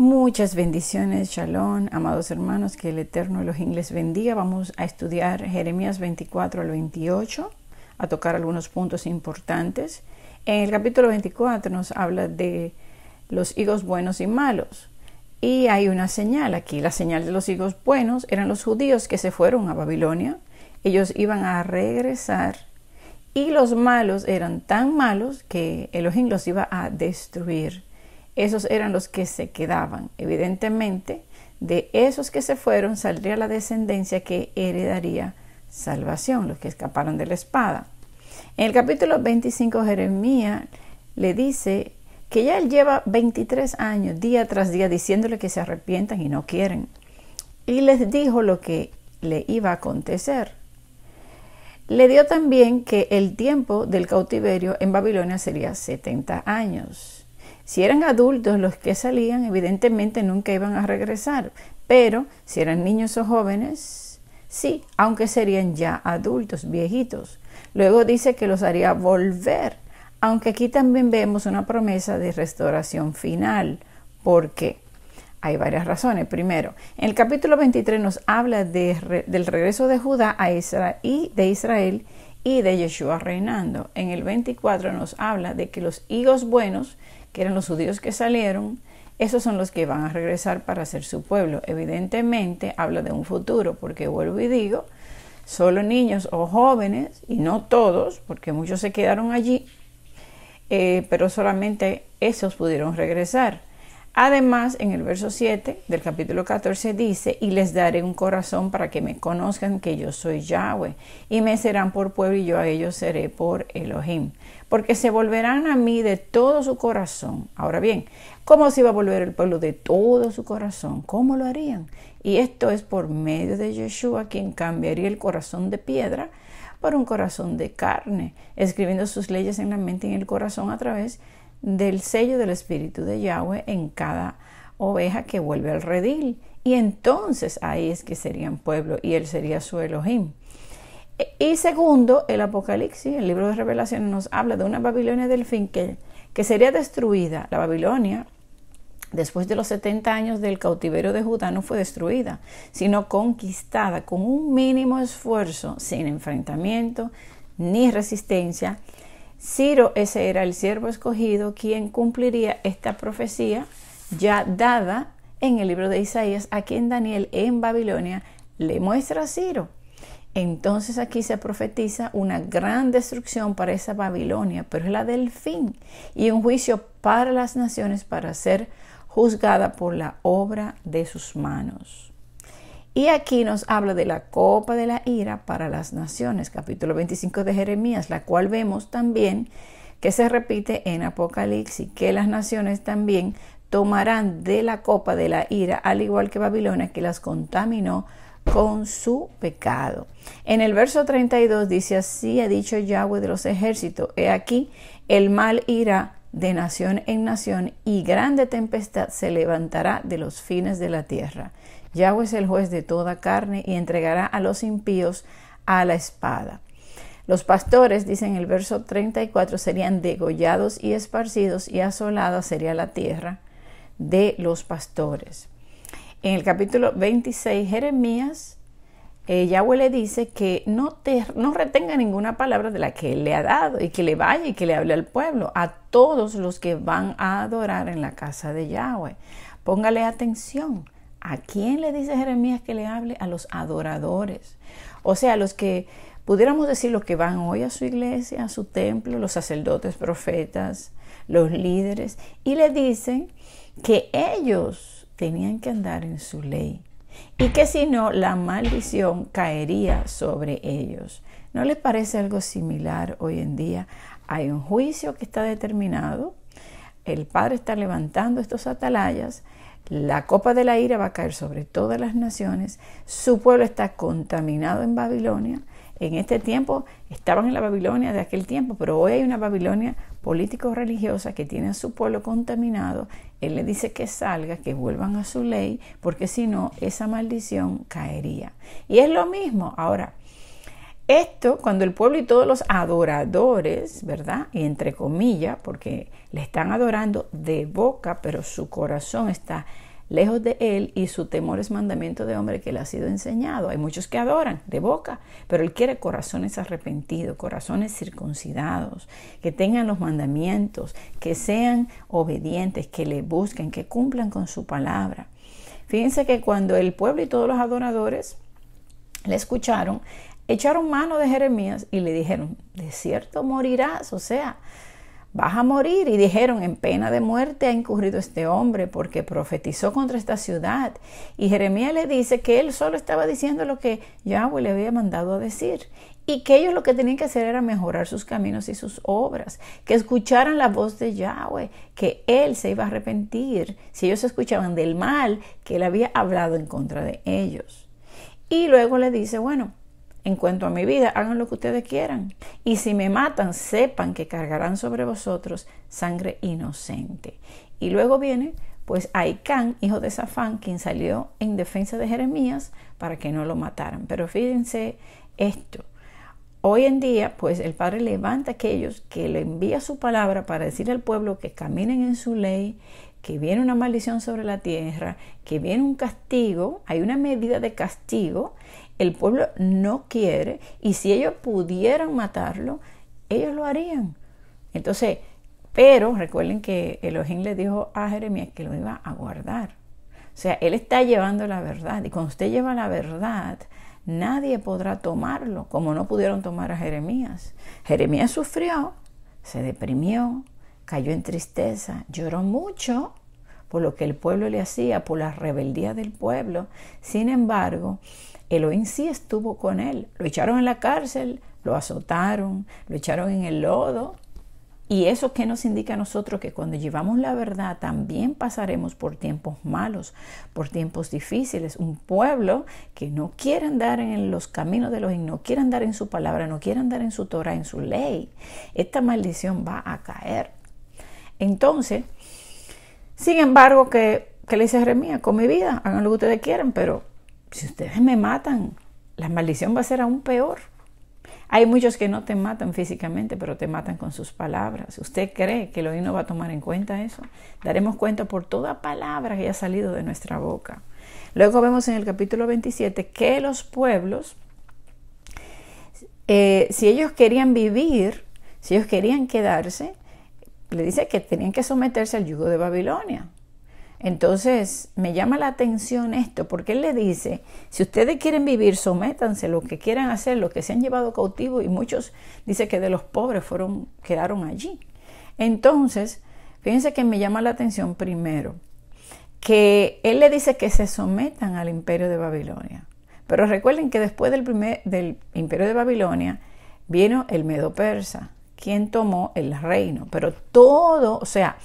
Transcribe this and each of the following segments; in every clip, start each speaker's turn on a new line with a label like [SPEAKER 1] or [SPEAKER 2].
[SPEAKER 1] Muchas bendiciones, shalom, amados hermanos, que el Eterno los les bendiga. Vamos a estudiar Jeremías 24 al 28, a tocar algunos puntos importantes. En el capítulo 24 nos habla de los higos buenos y malos. Y hay una señal aquí. La señal de los higos buenos eran los judíos que se fueron a Babilonia. Ellos iban a regresar. Y los malos eran tan malos que Elohim los iba a destruir esos eran los que se quedaban. Evidentemente, de esos que se fueron saldría la descendencia que heredaría salvación, los que escaparon de la espada. En el capítulo 25 Jeremías le dice que ya él lleva 23 años, día tras día, diciéndole que se arrepientan y no quieren. Y les dijo lo que le iba a acontecer. Le dio también que el tiempo del cautiverio en Babilonia sería 70 años. Si eran adultos los que salían, evidentemente nunca iban a regresar, pero si eran niños o jóvenes, sí, aunque serían ya adultos, viejitos. Luego dice que los haría volver, aunque aquí también vemos una promesa de restauración final. porque Hay varias razones. Primero, en el capítulo 23 nos habla del regreso de Judá a Israel y de Israel y de Yeshua reinando. En el 24 nos habla de que los higos buenos, que eran los judíos que salieron, esos son los que van a regresar para ser su pueblo. Evidentemente habla de un futuro, porque vuelvo y digo, solo niños o jóvenes, y no todos, porque muchos se quedaron allí, eh, pero solamente esos pudieron regresar. Además, en el verso 7 del capítulo 14 dice, y les daré un corazón para que me conozcan que yo soy Yahweh, y me serán por pueblo y yo a ellos seré por Elohim, porque se volverán a mí de todo su corazón. Ahora bien, ¿cómo se iba a volver el pueblo de todo su corazón? ¿Cómo lo harían? Y esto es por medio de Yeshua, quien cambiaría el corazón de piedra por un corazón de carne, escribiendo sus leyes en la mente y en el corazón a través de del sello del Espíritu de Yahweh en cada oveja que vuelve al redil. Y entonces ahí es que serían pueblo y él sería su Elohim. E, y segundo, el Apocalipsis, el libro de Revelación, nos habla de una Babilonia del fin que, sería destruida. La Babilonia, después de los 70 años del cautiverio de Judá, no fue destruida, sino conquistada con un mínimo esfuerzo, sin enfrentamiento ni resistencia Ciro, ese era el siervo escogido, quien cumpliría esta profecía ya dada en el libro de Isaías, a quien Daniel en Babilonia le muestra a Ciro. Entonces aquí se profetiza una gran destrucción para esa Babilonia, pero es la del fin, y un juicio para las naciones para ser juzgada por la obra de sus manos. Y aquí nos habla de la copa de la ira para las naciones, capítulo 25 de Jeremías, la cual vemos también que se repite en Apocalipsis, que las naciones también tomarán de la copa de la ira, al igual que Babilonia, que las contaminó con su pecado. En el verso 32 dice, así ha dicho Yahweh de los ejércitos, he aquí, el mal irá de nación en nación y grande tempestad se levantará de los fines de la tierra. Yahweh es el juez de toda carne y entregará a los impíos a la espada. Los pastores, dicen en el verso 34, serían degollados y esparcidos y asolada sería la tierra de los pastores. En el capítulo 26, Jeremías, eh, Yahweh le dice que no, no retenga ninguna palabra de la que él le ha dado y que le vaya y que le hable al pueblo, a todos los que van a adorar en la casa de Yahweh. Póngale atención ¿A quién le dice Jeremías que le hable? A los adoradores. O sea, los que pudiéramos decir los que van hoy a su iglesia, a su templo, los sacerdotes, profetas, los líderes, y le dicen que ellos tenían que andar en su ley y que si no, la maldición caería sobre ellos. ¿No les parece algo similar hoy en día? Hay un juicio que está determinado, el Padre está levantando estos atalayas, la copa de la ira va a caer sobre todas las naciones. Su pueblo está contaminado en Babilonia. En este tiempo estaban en la Babilonia de aquel tiempo, pero hoy hay una Babilonia político-religiosa que tiene a su pueblo contaminado. Él le dice que salga, que vuelvan a su ley, porque si no, esa maldición caería. Y es lo mismo. Ahora, esto, cuando el pueblo y todos los adoradores, ¿verdad? Y entre comillas, porque le están adorando de boca, pero su corazón está lejos de él y su temor es mandamiento de hombre que le ha sido enseñado. Hay muchos que adoran de boca, pero él quiere corazones arrepentidos, corazones circuncidados, que tengan los mandamientos, que sean obedientes, que le busquen, que cumplan con su palabra. Fíjense que cuando el pueblo y todos los adoradores le escucharon, echaron mano de Jeremías y le dijeron, de cierto morirás, o sea, vas a morir. Y dijeron, en pena de muerte ha incurrido este hombre porque profetizó contra esta ciudad. Y Jeremías le dice que él solo estaba diciendo lo que Yahweh le había mandado a decir. Y que ellos lo que tenían que hacer era mejorar sus caminos y sus obras, que escucharan la voz de Yahweh, que él se iba a arrepentir si ellos escuchaban del mal que él había hablado en contra de ellos. Y luego le dice, bueno, en cuanto a mi vida, hagan lo que ustedes quieran. Y si me matan, sepan que cargarán sobre vosotros sangre inocente. Y luego viene, pues, Aicán, hijo de Safán, quien salió en defensa de Jeremías para que no lo mataran. Pero fíjense esto. Hoy en día, pues el Padre levanta a aquellos que le envía su palabra para decir al pueblo que caminen en su ley, que viene una maldición sobre la tierra, que viene un castigo, hay una medida de castigo el pueblo no quiere y si ellos pudieran matarlo, ellos lo harían. Entonces, pero recuerden que Elohim le dijo a Jeremías que lo iba a guardar. O sea, él está llevando la verdad y cuando usted lleva la verdad, nadie podrá tomarlo, como no pudieron tomar a Jeremías. Jeremías sufrió, se deprimió, cayó en tristeza, lloró mucho por lo que el pueblo le hacía, por la rebeldía del pueblo. Sin embargo, Elohim sí estuvo con él. Lo echaron en la cárcel, lo azotaron, lo echaron en el lodo. Y eso que nos indica a nosotros que cuando llevamos la verdad también pasaremos por tiempos malos, por tiempos difíciles. Un pueblo que no quiere andar en los caminos de Elohim... no quiere andar en su palabra, no quiere andar en su Torah, en su ley. Esta maldición va a caer. Entonces, sin embargo, que, que le dice con mi vida, hagan lo que ustedes quieran, pero si ustedes me matan, la maldición va a ser aún peor. Hay muchos que no te matan físicamente, pero te matan con sus palabras. ¿Usted cree que el no va a tomar en cuenta eso? Daremos cuenta por toda palabra que haya salido de nuestra boca. Luego vemos en el capítulo 27 que los pueblos, eh, si ellos querían vivir, si ellos querían quedarse, le dice que tenían que someterse al yugo de Babilonia. Entonces, me llama la atención esto, porque él le dice, si ustedes quieren vivir, sométanse lo que quieran hacer, lo que se han llevado cautivo, y muchos dice que de los pobres fueron, quedaron allí. Entonces, fíjense que me llama la atención primero, que él le dice que se sometan al imperio de Babilonia. Pero recuerden que después del, primer, del imperio de Babilonia vino el Medo Persa, quien tomó el reino. Pero todo, o sea,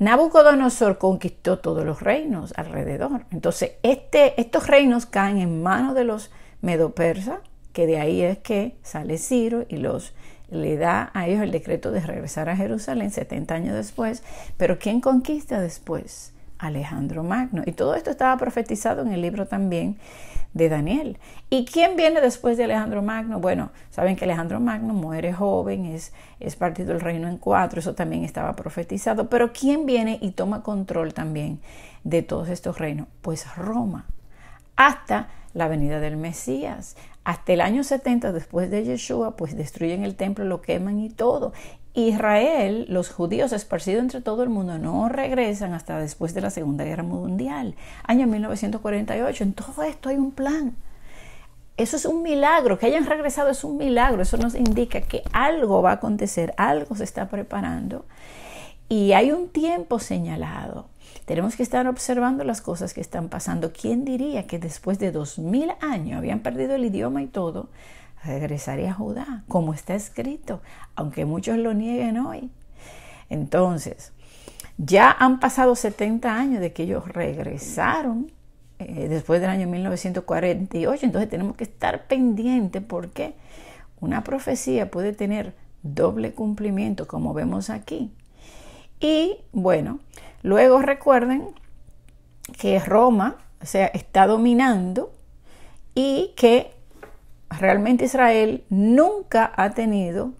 [SPEAKER 1] Nabucodonosor conquistó todos los reinos alrededor. Entonces, este, estos reinos caen en manos de los medopersas, que de ahí es que sale Ciro y los le da a ellos el decreto de regresar a Jerusalén 70 años después. Pero ¿quién conquista después? Alejandro Magno. Y todo esto estaba profetizado en el libro también de Daniel. ¿Y quién viene después de Alejandro Magno? Bueno, saben que Alejandro Magno muere joven, es, es partido del reino en cuatro, eso también estaba profetizado, pero ¿quién viene y toma control también de todos estos reinos? Pues Roma, hasta la venida del Mesías. Hasta el año 70 después de Yeshua, pues destruyen el templo, lo queman y todo. Israel, los judíos esparcidos entre todo el mundo, no regresan hasta después de la Segunda Guerra Mundial, año 1948. En todo esto hay un plan. Eso es un milagro, que hayan regresado es un milagro, eso nos indica que algo va a acontecer, algo se está preparando y hay un tiempo señalado. Tenemos que estar observando las cosas que están pasando. ¿Quién diría que después de 2000 años habían perdido el idioma y todo? regresaría a Judá, como está escrito, aunque muchos lo nieguen hoy. Entonces, ya han pasado 70 años de que ellos regresaron eh, después del año 1948, entonces tenemos que estar pendientes porque una profecía puede tener doble cumplimiento, como vemos aquí. Y bueno, luego recuerden que Roma, o está dominando y que realmente Israel nunca ha tenido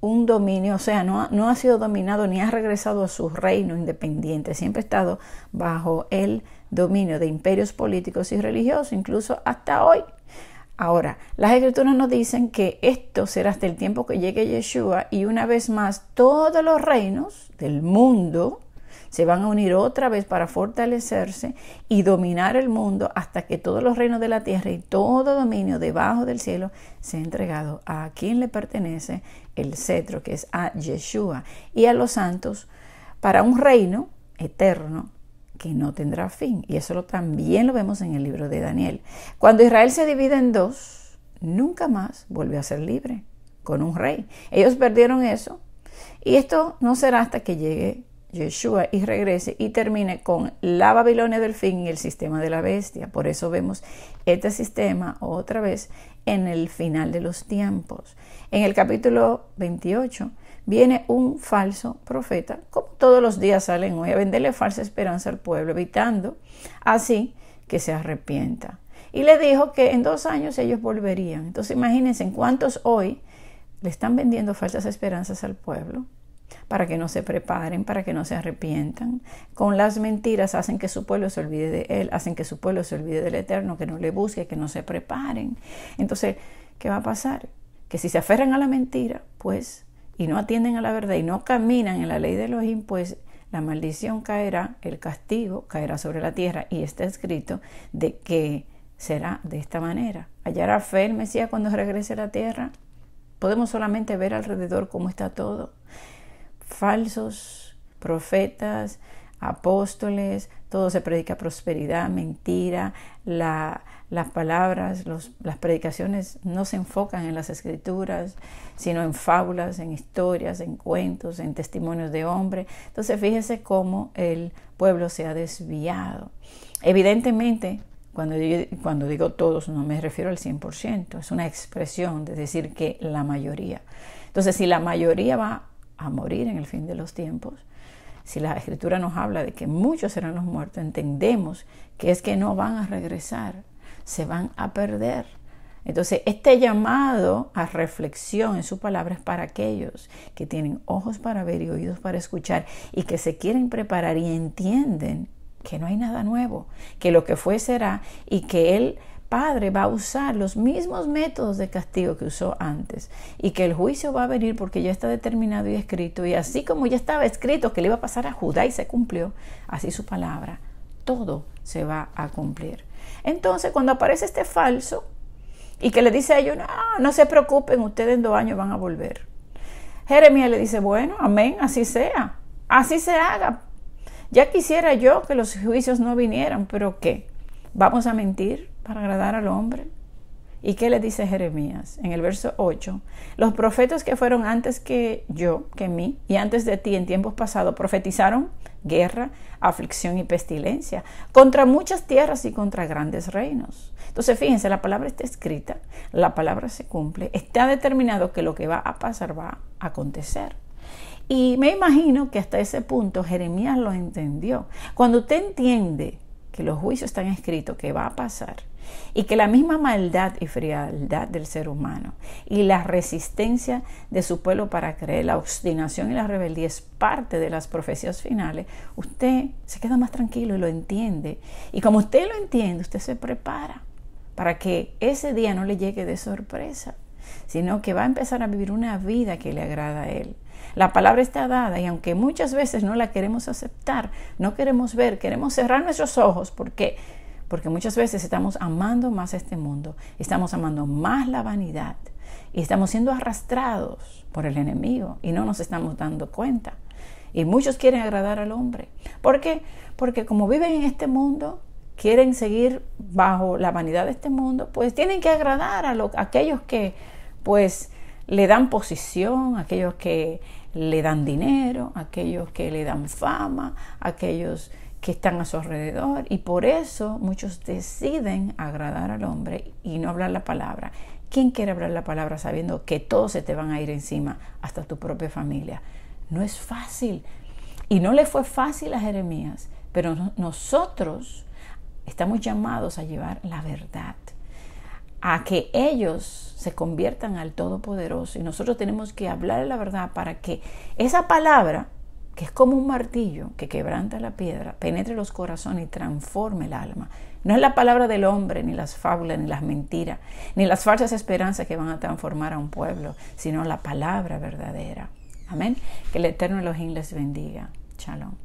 [SPEAKER 1] un dominio, o sea, no, no, ha sido dominado ni ha regresado a su reino independiente, siempre ha estado bajo el dominio de imperios políticos y religiosos, incluso hasta hoy. Ahora, las escrituras nos dicen que esto será hasta el tiempo que llegue Yeshua y una vez más todos los reinos del mundo se van a unir otra vez para fortalecerse y dominar el mundo hasta que todos los reinos de la tierra y todo dominio debajo del cielo sea entregado a quien le pertenece el cetro, que es a Yeshua, y a los santos para un reino eterno que no tendrá fin. Y eso también lo vemos en el libro de Daniel. Cuando Israel se divide en dos, nunca más volvió a ser libre con un rey. Ellos perdieron eso. Y esto no será hasta que llegue Yeshua y regrese y termine con la Babilonia del fin y el sistema de la bestia. Por eso vemos este sistema otra vez en el final de los tiempos. En el capítulo 28 viene un falso profeta, como todos los días salen hoy, a venderle falsa esperanza al pueblo, evitando así que se arrepienta. Y le dijo que en dos años ellos volverían. Entonces imagínense en cuántos hoy le están vendiendo falsas esperanzas al pueblo para que no se preparen, para que no se arrepientan. Con las mentiras hacen que su pueblo se olvide de Él, hacen que su pueblo se olvide del Eterno, que no le busque, que no se preparen. Entonces, ¿qué va a pasar? Que si se aferran a la mentira, pues, y no atienden a la verdad y no caminan en la ley de los pues la maldición caerá, el castigo caerá sobre la tierra. Y está escrito de que será de esta manera. ¿Hallará fe el Mesías cuando regrese a la tierra? Podemos solamente ver alrededor cómo está todo falsos profetas, apóstoles, todo se predica prosperidad, mentira, las palabras, las predicaciones no se enfocan en las escrituras, sino en fábulas, en historias, en cuentos, en testimonios de hombre. Entonces fíjese cómo el pueblo se ha desviado. Evidentemente, cuando, cuando digo todos, no me refiero al 100%, es una expresión de decir que la mayoría. Entonces, si la mayoría va a morir en el fin de los tiempos, si la escritura nos habla de que muchos serán los muertos, entendemos que es que no van a regresar, se van a perder. Entonces, este llamado a reflexión en su palabra es para aquellos que tienen ojos para ver y oídos para escuchar y que se quieren preparar y entienden que no hay nada nuevo, que lo que fue será y que Él Padre va a usar los mismos métodos de castigo que usó antes y que el juicio va a venir porque ya está determinado y escrito y así como ya estaba escrito que le iba a pasar a Judá y se cumplió, así su palabra, todo se va a cumplir. Entonces cuando aparece este falso y que le dice a ellos, no, no se preocupen, ustedes en dos años van a volver. Jeremías le dice, bueno, amén, así sea, así se haga. Ya quisiera yo que los juicios no vinieran, pero ¿qué? ¿Vamos a mentir? para agradar al hombre. ¿Y qué le dice Jeremías? En el verso 8, los profetas que fueron antes que yo, que mí, y antes de ti en tiempos pasados, profetizaron guerra, aflicción y pestilencia, contra muchas tierras y contra grandes reinos. Entonces, fíjense, la palabra está escrita, la palabra se cumple, está determinado que lo que va a pasar va a acontecer. Y me imagino que hasta ese punto Jeremías lo entendió. Cuando usted entiende que los juicios están escritos, que va a pasar, y que la misma maldad y frialdad del ser humano y la resistencia de su pueblo para creer, la obstinación y la rebeldía es parte de las profecías finales, usted se queda más tranquilo y lo entiende. Y como usted lo entiende, usted se prepara para que ese día no le llegue de sorpresa sino que va a empezar a vivir una vida que le agrada a Él. La palabra está dada y aunque muchas veces no la queremos aceptar, no queremos ver, queremos cerrar nuestros ojos ¿por qué? porque muchas veces estamos amando más este mundo, estamos amando más la vanidad y estamos siendo arrastrados por el enemigo y no nos estamos dando cuenta. Y muchos quieren agradar al hombre. ¿Por qué? Porque como viven en este mundo, quieren seguir bajo la vanidad de este mundo, pues tienen que agradar a, aquellos que pues le dan posición, aquellos que le dan dinero, aquellos que le dan fama, aquellos que están a su alrededor y por eso muchos deciden agradar al hombre y no hablar la palabra. ¿Quién quiere hablar la palabra sabiendo que todos se te van a ir encima, hasta tu propia familia? No es fácil. Y no le fue fácil a Jeremías, pero nosotros Estamos llamados a llevar la verdad, a que ellos se conviertan al Todopoderoso y nosotros tenemos que hablar la verdad para que esa palabra, que es como un martillo que quebranta la piedra, penetre los corazones y transforme el alma. No es la palabra del hombre, ni las fábulas, ni las mentiras, ni las falsas esperanzas que van a transformar a un pueblo, sino la palabra verdadera. Amén. Que el Eterno Elohim les bendiga. Shalom.